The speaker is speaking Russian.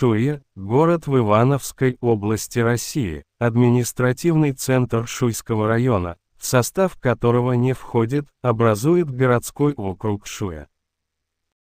Шуя – город в Ивановской области России, административный центр Шуйского района, в состав которого не входит, образует городской округ Шуя.